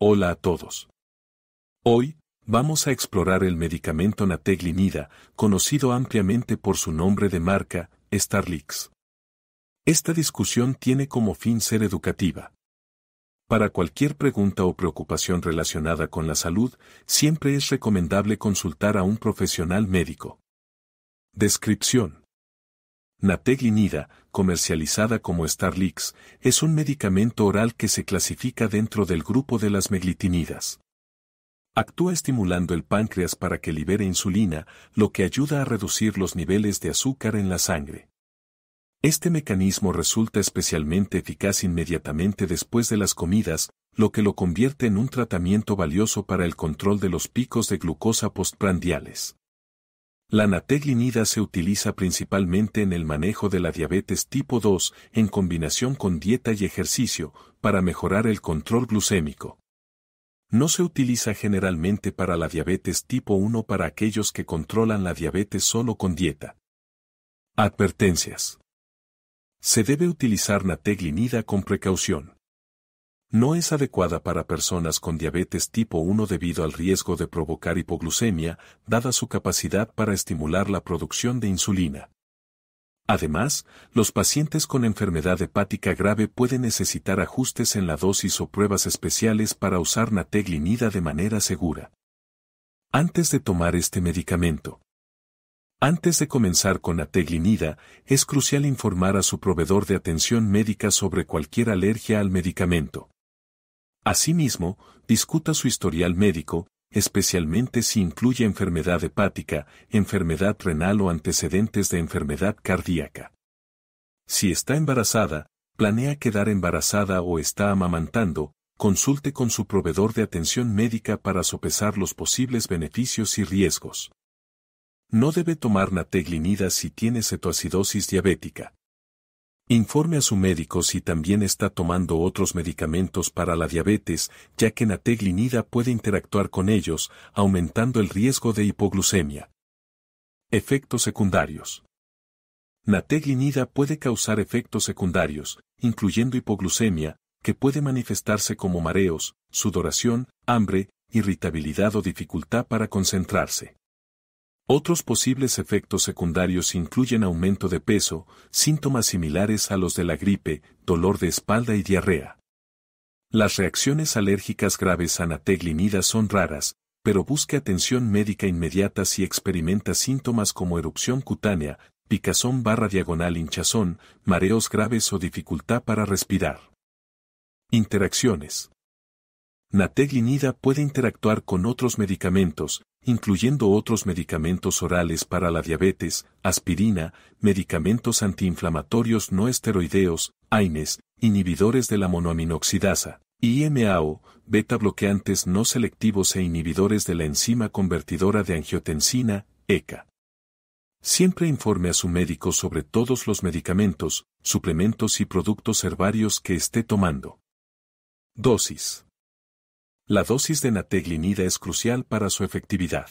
Hola a todos. Hoy, vamos a explorar el medicamento nateglinida, conocido ampliamente por su nombre de marca, Starlix. Esta discusión tiene como fin ser educativa. Para cualquier pregunta o preocupación relacionada con la salud, siempre es recomendable consultar a un profesional médico. Descripción. Nateglinida, comercializada como Starlix, es un medicamento oral que se clasifica dentro del grupo de las meglitinidas. Actúa estimulando el páncreas para que libere insulina, lo que ayuda a reducir los niveles de azúcar en la sangre. Este mecanismo resulta especialmente eficaz inmediatamente después de las comidas, lo que lo convierte en un tratamiento valioso para el control de los picos de glucosa postprandiales. La nateglinida se utiliza principalmente en el manejo de la diabetes tipo 2 en combinación con dieta y ejercicio para mejorar el control glucémico. No se utiliza generalmente para la diabetes tipo 1 para aquellos que controlan la diabetes solo con dieta. Advertencias. Se debe utilizar nateglinida con precaución no es adecuada para personas con diabetes tipo 1 debido al riesgo de provocar hipoglucemia, dada su capacidad para estimular la producción de insulina. Además, los pacientes con enfermedad hepática grave pueden necesitar ajustes en la dosis o pruebas especiales para usar nateglinida de manera segura. Antes de tomar este medicamento, antes de comenzar con nateglinida, es crucial informar a su proveedor de atención médica sobre cualquier alergia al medicamento. Asimismo, discuta su historial médico, especialmente si incluye enfermedad hepática, enfermedad renal o antecedentes de enfermedad cardíaca. Si está embarazada, planea quedar embarazada o está amamantando, consulte con su proveedor de atención médica para sopesar los posibles beneficios y riesgos. No debe tomar nateglinida si tiene cetoacidosis diabética. Informe a su médico si también está tomando otros medicamentos para la diabetes, ya que nateglinida puede interactuar con ellos, aumentando el riesgo de hipoglucemia. Efectos secundarios. Nateglinida puede causar efectos secundarios, incluyendo hipoglucemia, que puede manifestarse como mareos, sudoración, hambre, irritabilidad o dificultad para concentrarse. Otros posibles efectos secundarios incluyen aumento de peso, síntomas similares a los de la gripe, dolor de espalda y diarrea. Las reacciones alérgicas graves a son raras, pero busque atención médica inmediata si experimenta síntomas como erupción cutánea, picazón barra diagonal hinchazón, mareos graves o dificultad para respirar. Interacciones. Nateglinida puede interactuar con otros medicamentos, incluyendo otros medicamentos orales para la diabetes, aspirina, medicamentos antiinflamatorios no esteroideos, AINES, inhibidores de la monoaminoxidasa, IMAO, beta bloqueantes no selectivos e inhibidores de la enzima convertidora de angiotensina, ECA. Siempre informe a su médico sobre todos los medicamentos, suplementos y productos herbarios que esté tomando. Dosis. La dosis de nateglinida es crucial para su efectividad.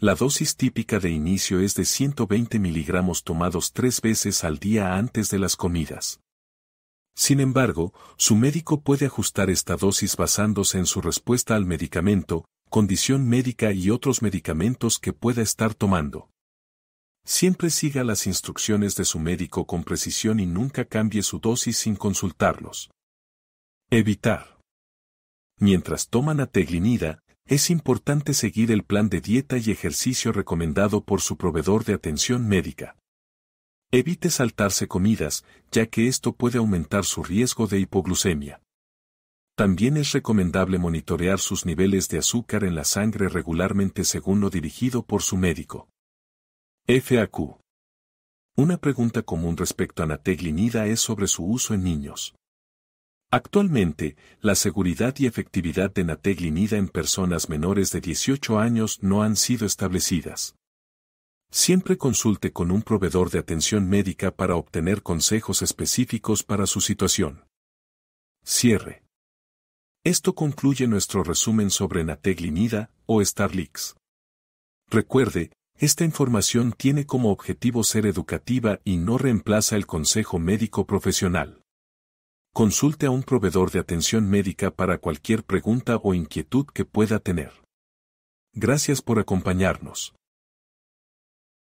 La dosis típica de inicio es de 120 miligramos tomados tres veces al día antes de las comidas. Sin embargo, su médico puede ajustar esta dosis basándose en su respuesta al medicamento, condición médica y otros medicamentos que pueda estar tomando. Siempre siga las instrucciones de su médico con precisión y nunca cambie su dosis sin consultarlos. Evitar. Mientras toman teglinida, es importante seguir el plan de dieta y ejercicio recomendado por su proveedor de atención médica. Evite saltarse comidas, ya que esto puede aumentar su riesgo de hipoglucemia. También es recomendable monitorear sus niveles de azúcar en la sangre regularmente según lo dirigido por su médico. FAQ. Una pregunta común respecto a la teglinida es sobre su uso en niños. Actualmente, la seguridad y efectividad de nateglinida en personas menores de 18 años no han sido establecidas. Siempre consulte con un proveedor de atención médica para obtener consejos específicos para su situación. Cierre. Esto concluye nuestro resumen sobre nateglinida o Starlix. Recuerde, esta información tiene como objetivo ser educativa y no reemplaza el consejo médico profesional consulte a un proveedor de atención médica para cualquier pregunta o inquietud que pueda tener. Gracias por acompañarnos.